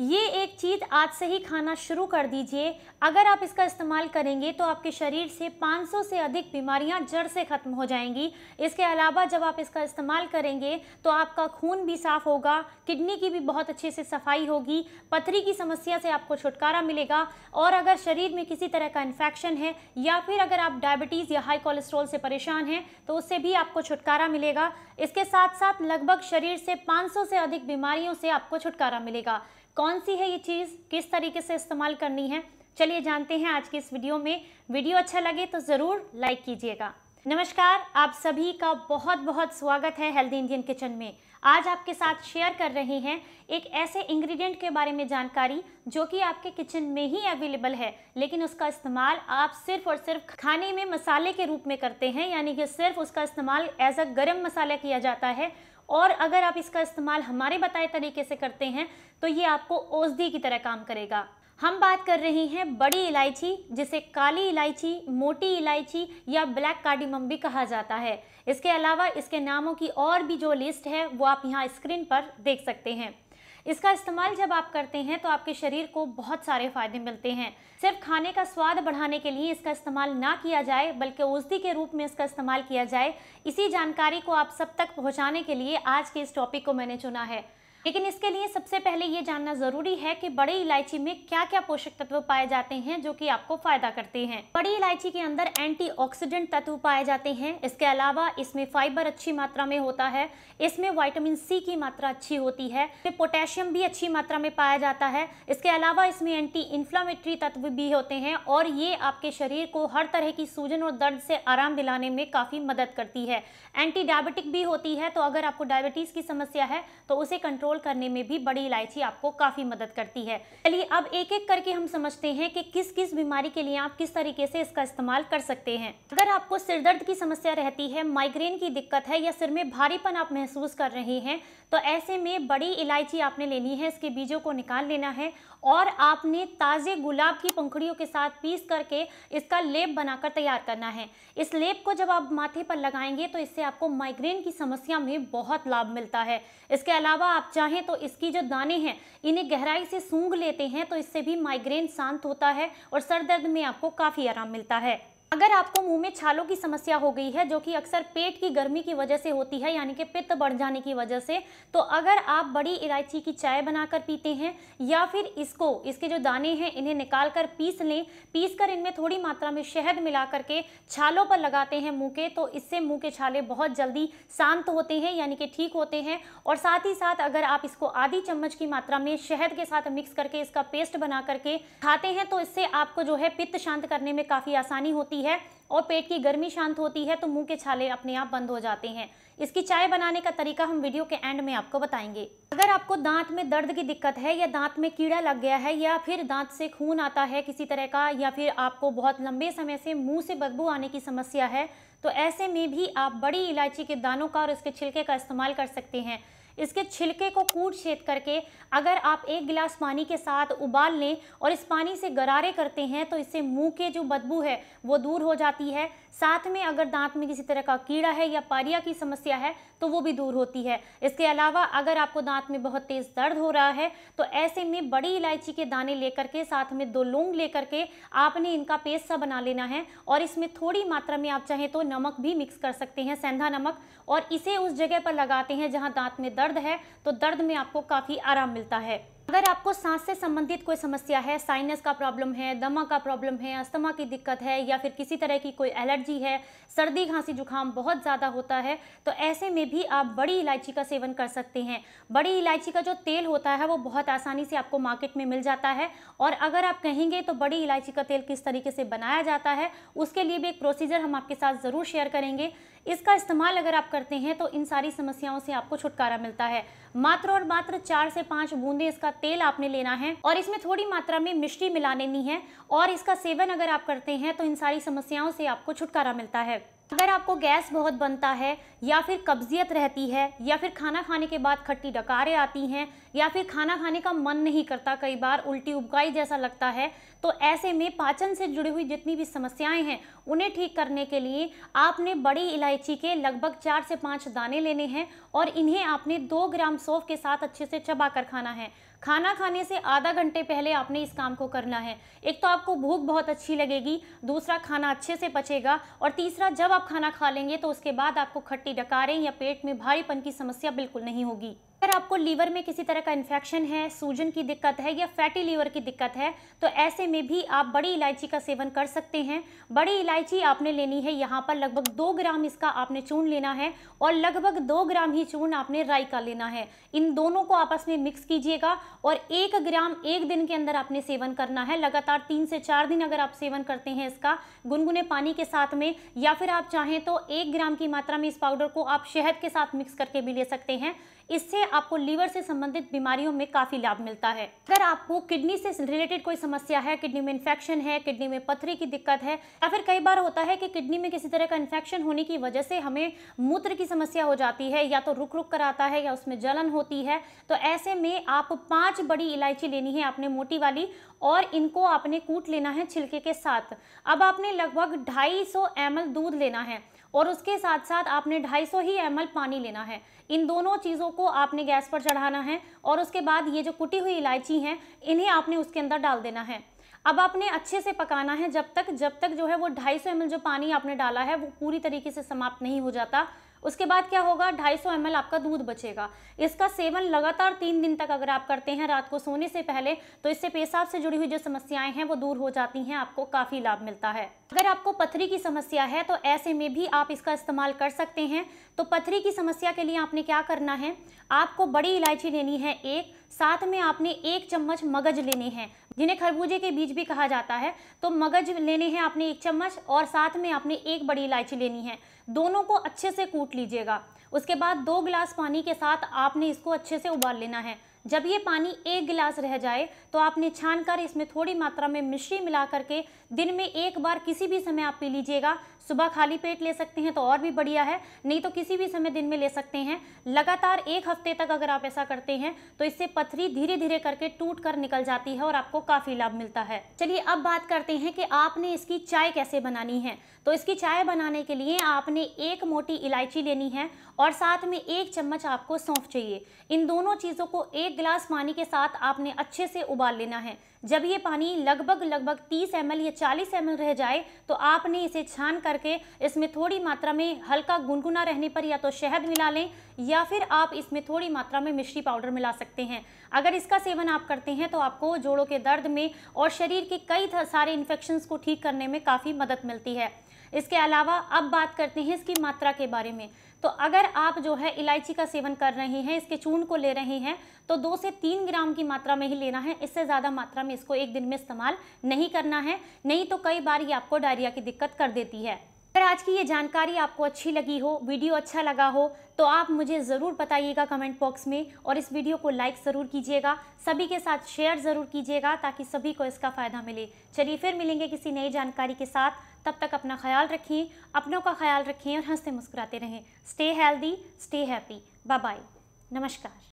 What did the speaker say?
ये एक चीज़ आज से ही खाना शुरू कर दीजिए अगर आप इसका इस्तेमाल करेंगे तो आपके शरीर से 500 से अधिक बीमारियां जड़ से ख़त्म हो जाएंगी इसके अलावा जब आप इसका इस्तेमाल करेंगे तो आपका खून भी साफ़ होगा किडनी की भी बहुत अच्छे से सफाई होगी पथरी की समस्या से आपको छुटकारा मिलेगा और अगर शरीर में किसी तरह का इन्फेक्शन है या फिर अगर आप डायबिटीज़ या हाई कोलेस्ट्रॉल से परेशान हैं तो उससे भी आपको छुटकारा मिलेगा इसके साथ साथ लगभग शरीर से 500 से अधिक बीमारियों से आपको छुटकारा मिलेगा कौन सी है ये चीज़ किस तरीके से इस्तेमाल करनी है चलिए जानते हैं आज की इस वीडियो में वीडियो अच्छा लगे तो ज़रूर लाइक कीजिएगा नमस्कार आप सभी का बहुत बहुत स्वागत है हेल्दी इंडियन किचन में आज आपके साथ शेयर कर रहे हैं एक ऐसे इंग्रेडिएंट के बारे में जानकारी जो कि आपके किचन में ही अवेलेबल है लेकिन उसका इस्तेमाल आप सिर्फ और सिर्फ खाने में मसाले के रूप में करते हैं यानी कि सिर्फ उसका इस्तेमाल एज अ गर्म मसाला किया जाता है और अगर आप इसका इस्तेमाल हमारे बताए तरीके से करते हैं तो ये आपको औषधि की तरह काम करेगा हम बात कर रहे हैं बड़ी इलायची जिसे काली इलायची मोटी इलायची या ब्लैक कार्डिमम भी कहा जाता है इसके अलावा इसके नामों की और भी जो लिस्ट है वो आप यहाँ स्क्रीन पर देख सकते हैं इसका इस्तेमाल जब आप करते हैं तो आपके शरीर को बहुत सारे फायदे मिलते हैं सिर्फ खाने का स्वाद बढ़ाने के लिए इसका इस्तेमाल ना किया जाए बल्कि औषधि के रूप में इसका इस्तेमाल किया जाए इसी जानकारी को आप सब तक पहुँचाने के लिए आज के इस टॉपिक को मैंने चुना है लेकिन इसके लिए सबसे पहले ये जानना जरूरी है कि बड़ी इलायची में क्या क्या पोषक तत्व पाए जाते हैं जो कि आपको फायदा करते हैं बड़ी इलायची के अंदर एंटीऑक्सीडेंट तत्व पाए जाते हैं इसके अलावा इसमें फाइबर अच्छी मात्रा में होता है इसमें वाइटामिन सी की मात्रा अच्छी होती है फिर पोटेशियम भी अच्छी मात्रा में पाया जाता है इसके अलावा इसमें एंटी इन्फ्लामेटरी तत्व भी होते हैं और ये आपके शरीर को हर तरह की सूजन और दर्द से आराम दिलाने में काफ़ी मदद करती है एंटी डायबिटिक भी होती है तो अगर आपको डायबिटीज़ की समस्या है तो उसे कंट्रोल कंट्रोल करने में भी बड़ी इलायची आपको काफ़ी मदद करती है चलिए अब एक एक करके हम समझते हैं कि किस किस बीमारी के लिए आप किस तरीके से इसका इस्तेमाल कर सकते हैं अगर आपको सिर दर्द की समस्या रहती है माइग्रेन की दिक्कत है या सिर में भारीपन आप महसूस कर रहे हैं तो ऐसे में बड़ी इलायची आपने लेनी है इसके बीजों को निकाल लेना है और आपने ताज़े गुलाब की पंखुड़ियों के साथ पीस करके इसका लेप बनाकर तैयार करना है इस लेप को जब आप माथे पर लगाएंगे तो इससे आपको माइग्रेन की समस्या में बहुत लाभ मिलता है इसके अलावा आप चाहें तो इसकी जो दाने हैं इन्हें गहराई से सूंघ लेते हैं तो इससे भी माइग्रेन शांत होता है और सर दर्द में आपको काफ़ी आराम मिलता है अगर आपको मुंह में छालों की समस्या हो गई है जो कि अक्सर पेट की गर्मी की वजह से होती है यानी कि पित्त बढ़ जाने की वजह से तो अगर आप बड़ी इलायची की चाय बनाकर पीते हैं या फिर इसको इसके जो दाने हैं इन्हें निकाल कर पीस लें पीस कर इनमें थोड़ी मात्रा में शहद मिला करके छालों पर लगाते हैं मुँह के तो इससे मुँह के छाले बहुत जल्दी शांत होते हैं यानी कि ठीक होते हैं और साथ ही साथ अगर आप इसको आधी चम्मच की मात्रा में शहद के साथ मिक्स करके इसका पेस्ट बना करके खाते हैं तो इससे आपको जो है पित्त शांत करने में काफ़ी आसानी होती है होती है और पेट की गर्मी शांत होती है तो मुंह के छाले अपने आप बंद हो जाते हैं इसकी चाय बनाने का तरीका हम वीडियो के एंड में आपको बताएंगे अगर आपको दांत में दर्द की दिक्कत है या दांत में कीड़ा लग गया है या फिर दांत से खून आता है किसी तरह का या फिर आपको बहुत लंबे समय से मुंह से बदबू आने की समस्या है तो ऐसे में भी आप बड़ी इलायची के दानों का और इसके छिलके का इस्तेमाल कर सकते हैं इसके छिलके को कूट छेद करके अगर आप एक गिलास पानी के साथ उबाल लें और इस पानी से गरारे करते हैं तो इससे मुंह के जो बदबू है वो दूर हो जाती है साथ में अगर दांत में किसी तरह का कीड़ा है या पारिया की समस्या है तो वो भी दूर होती है इसके अलावा अगर आपको दांत में बहुत तेज़ दर्द हो रहा है तो ऐसे में बड़ी इलायची के दाने लेकर के साथ में दो लौंग लेकर के आपने इनका पेस्ट सा बना लेना है और इसमें थोड़ी मात्रा में आप चाहें तो नमक भी मिक्स कर सकते हैं सेंधा नमक और इसे उस जगह पर लगाते हैं जहाँ दांत में दर्द दर्द है तो दर्द में आपको काफ़ी आराम मिलता है अगर आपको सांस से संबंधित कोई समस्या है साइनस का प्रॉब्लम है दमा का प्रॉब्लम है अस्थमा की दिक्कत है या फिर किसी तरह की कोई एलर्जी है सर्दी खांसी जुकाम बहुत ज़्यादा होता है तो ऐसे में भी आप बड़ी इलायची का सेवन कर सकते हैं बड़ी इलायची का जो तेल होता है वो बहुत आसानी से आपको मार्केट में मिल जाता है और अगर आप कहेंगे तो बड़ी इलायची का तेल किस तरीके से बनाया जाता है उसके लिए भी एक प्रोसीजर हम आपके साथ ज़रूर शेयर करेंगे इसका इस्तेमाल अगर आप करते हैं तो इन सारी समस्याओं से आपको छुटकारा मिलता है मात्र और मात्र चार से पांच बूंदे इसका तेल आपने लेना है और इसमें थोड़ी मात्रा में मिश्री मिला लेनी है और इसका सेवन अगर आप करते हैं तो इन सारी समस्याओं से आपको छुटकारा मिलता है अगर आपको गैस बहुत बनता है या फिर कब्जियत रहती है या फिर खाना खाने के बाद खट्टी डकारें आती हैं या फिर खाना खाने का मन नहीं करता कई बार उल्टी उबकाई जैसा लगता है तो ऐसे में पाचन से जुड़ी हुई जितनी भी समस्याएं हैं उन्हें ठीक करने के लिए आपने बड़ी इलायची के लगभग चार से पाँच दाने लेने हैं और इन्हें आपने दो ग्राम सौफ के साथ अच्छे से चबा कर खाना है खाना खाने से आधा घंटे पहले आपने इस काम को करना है एक तो आपको भूख बहुत अच्छी लगेगी दूसरा खाना अच्छे से पचेगा और तीसरा जब आप खाना खा लेंगे तो उसके बाद आपको खट्टी डकारें या पेट में भारीपन की समस्या बिल्कुल नहीं होगी अगर आपको लीवर में किसी तरह का इन्फेक्शन है सूजन की दिक्कत है या फैटी लीवर की दिक्कत है तो ऐसे में भी आप बड़ी इलायची का सेवन कर सकते हैं बड़ी इलायची आपने लेनी है यहाँ पर लगभग दो ग्राम इसका आपने चूर्ण लेना है और लगभग दो ग्राम ही चूर्ण आपने राई का लेना है इन दोनों को आपस में मिक्स कीजिएगा और एक ग्राम एक दिन के अंदर आपने सेवन करना है लगातार तीन से चार दिन अगर आप सेवन करते हैं इसका गुनगुने पानी के साथ में या फिर आप चाहें तो एक ग्राम की मात्रा में इस पाउडर को आप शहद के साथ मिक्स करके भी ले सकते हैं इससे आपको लीवर से संबंधित बीमारियों में काफ़ी लाभ मिलता है अगर आपको किडनी से रिलेटेड कोई समस्या है किडनी में इन्फेक्शन है किडनी में पथरी की दिक्कत है या फिर कई बार होता है कि किडनी में किसी तरह का इन्फेक्शन होने की वजह से हमें मूत्र की समस्या हो जाती है या तो रुक रुक कर आता है या उसमें जलन होती है तो ऐसे में आप पाँच बड़ी इलायची लेनी है आपने मोटी वाली और इनको आपने कूट लेना है छिलके के साथ अब आपने लगभग ढाई सौ दूध लेना है और उसके साथ साथ आपने 250 ही एम पानी लेना है इन दोनों चीज़ों को आपने गैस पर चढ़ाना है और उसके बाद ये जो कुटी हुई इलायची हैं इन्हें आपने उसके अंदर डाल देना है अब आपने अच्छे से पकाना है जब तक जब तक जो है वो 250 सौ जो पानी आपने डाला है वो पूरी तरीके से समाप्त नहीं हो जाता उसके बाद क्या होगा 250 सौ आपका दूध बचेगा इसका सेवन लगातार तीन दिन तक अगर आप करते हैं रात को सोने से पहले तो इससे पेशाब से जुड़ी हुई जो समस्याएं हैं वो दूर हो जाती हैं आपको काफ़ी लाभ मिलता है अगर आपको पथरी की समस्या है तो ऐसे में भी आप इसका इस्तेमाल कर सकते हैं तो पथरी की समस्या के लिए आपने क्या करना है आपको बड़ी इलायची लेनी है एक साथ में आपने एक चम्मच मगज लेने हैं जिन्हें खरबूजे के बीज भी कहा जाता है तो मगज लेने हैं आपने एक चम्मच और साथ में आपने एक बड़ी इलायची लेनी है दोनों को अच्छे से कूट लीजिएगा उसके बाद दो गिलास पानी के साथ आपने इसको अच्छे से उबाल लेना है जब ये पानी एक गिलास रह जाए तो आपने छान कर इसमें थोड़ी मात्रा में मिश्री मिला करके दिन में एक बार किसी भी समय आप पी लीजिएगा सुबह खाली पेट ले सकते हैं तो और भी बढ़िया है नहीं तो किसी भी समय दिन में ले सकते हैं लगातार एक हफ्ते तक अगर आप ऐसा करते हैं तो इससे पथरी धीरे धीरे करके टूट कर निकल जाती है और आपको काफ़ी लाभ मिलता है चलिए अब बात करते हैं कि आपने इसकी चाय कैसे बनानी है तो इसकी चाय बनाने के लिए आपने एक मोटी इलायची लेनी है और साथ में एक चम्मच आपको सौंफ चाहिए इन दोनों चीज़ों को एक गिलास पानी के साथ आपने अच्छे से उबाल लेना है जब ये पानी लगभग लगभग 30 एम या 40 एम रह जाए तो आपने इसे छान करके इसमें थोड़ी मात्रा में हल्का गुनगुना रहने पर या तो शहद मिला लें या फिर आप इसमें थोड़ी मात्रा में मिश्री पाउडर मिला सकते हैं अगर इसका सेवन आप करते हैं तो आपको जोड़ों के दर्द में और शरीर के कई सारे इन्फेक्शन को ठीक करने में काफ़ी मदद मिलती है इसके अलावा अब बात करते हैं इसकी मात्रा के बारे में तो अगर आप जो है इलायची का सेवन कर रहे हैं इसके चूर्ण को ले रहे हैं तो दो से तीन ग्राम की मात्रा में ही लेना है इससे ज़्यादा मात्रा में इसको एक दिन में इस्तेमाल नहीं करना है नहीं तो कई बार ये आपको डायरिया की दिक्कत कर देती है अगर आज की ये जानकारी आपको अच्छी लगी हो वीडियो अच्छा लगा हो तो आप मुझे ज़रूर बताइएगा कमेंट बॉक्स में और इस वीडियो को लाइक ज़रूर कीजिएगा सभी के साथ शेयर ज़रूर कीजिएगा ताकि सभी को इसका फ़ायदा मिले चलिए फिर मिलेंगे किसी नई जानकारी के साथ तब तक अपना ख्याल रखें अपनों का ख्याल रखें और हंसते मुस्कुराते रहें stay healthy stay happy bye bye नमस्कार